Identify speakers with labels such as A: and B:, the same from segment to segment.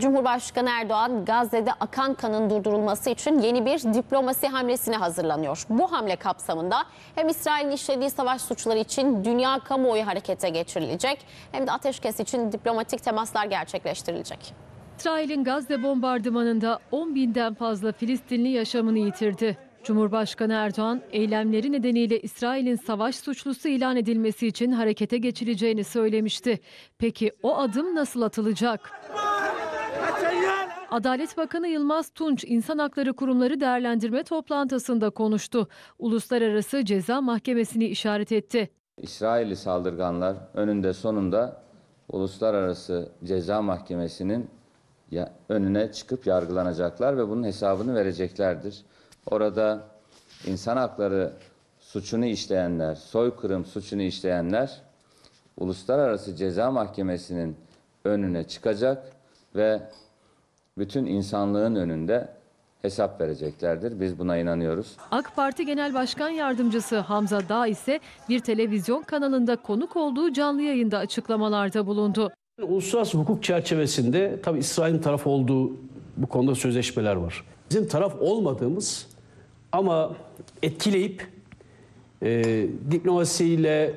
A: Cumhurbaşkanı Erdoğan Gazze'de akan kanın durdurulması için yeni bir diplomasi hamlesine hazırlanıyor. Bu hamle kapsamında hem İsrail'in işlediği savaş suçları için dünya kamuoyu harekete geçirilecek hem de ateşkes için diplomatik temaslar gerçekleştirilecek. İsrail'in Gazze bombardımanında 10 binden fazla Filistinli yaşamını yitirdi. Cumhurbaşkanı Erdoğan eylemleri nedeniyle İsrail'in savaş suçlusu ilan edilmesi için harekete geçileceğini söylemişti. Peki o adım nasıl atılacak? Adalet Bakanı Yılmaz Tunç insan hakları kurumları değerlendirme toplantısında konuştu. Uluslararası Ceza Mahkemesi'ni işaret etti.
B: İsrail'i saldırganlar önünde sonunda Uluslararası Ceza Mahkemesi'nin önüne çıkıp yargılanacaklar ve bunun hesabını vereceklerdir. Orada insan hakları suçunu işleyenler, soykırım suçunu işleyenler Uluslararası Ceza Mahkemesi'nin önüne çıkacak ve bütün insanlığın önünde hesap vereceklerdir. Biz buna inanıyoruz.
A: AK Parti Genel Başkan Yardımcısı Hamza Dağ ise bir televizyon kanalında konuk olduğu canlı yayında açıklamalarda bulundu.
C: Uluslararası hukuk çerçevesinde tabii İsrail'in taraf olduğu bu konuda sözleşmeler var. Bizim taraf olmadığımız ama etkileyip e, diplomasiyle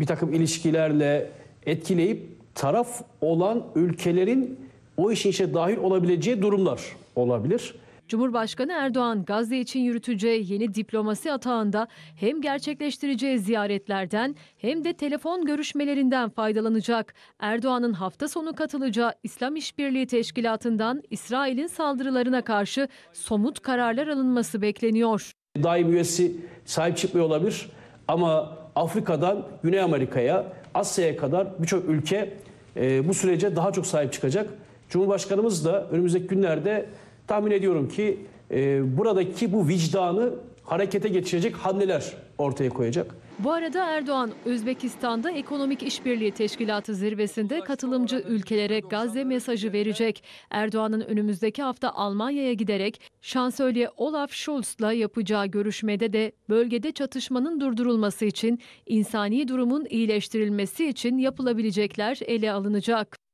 C: bir takım ilişkilerle etkileyip taraf olan ülkelerin o işin işe dahil olabileceği durumlar olabilir.
A: Cumhurbaşkanı Erdoğan Gazze için yürüteceği yeni diplomasi atağında hem gerçekleştireceği ziyaretlerden hem de telefon görüşmelerinden faydalanacak. Erdoğan'ın hafta sonu katılacağı İslam İşbirliği Teşkilatı'ndan İsrail'in saldırılarına karşı somut kararlar alınması
C: bekleniyor. Daim üyesi sahip çıkmıyor olabilir ama Afrika'dan Güney Amerika'ya, Asya'ya kadar birçok ülke e, bu sürece daha çok sahip çıkacak. Cumhurbaşkanımız da önümüzdeki günlerde tahmin ediyorum ki e, buradaki bu vicdanı harekete geçirecek hamleler ortaya koyacak.
A: Bu arada Erdoğan, Özbekistan'da Ekonomik İşbirliği Teşkilatı zirvesinde katılımcı ülkelere Gazze mesajı verecek. Erdoğan'ın önümüzdeki hafta Almanya'ya giderek şansölye Olaf Scholz'la yapacağı görüşmede de bölgede çatışmanın durdurulması için, insani durumun iyileştirilmesi için yapılabilecekler ele alınacak.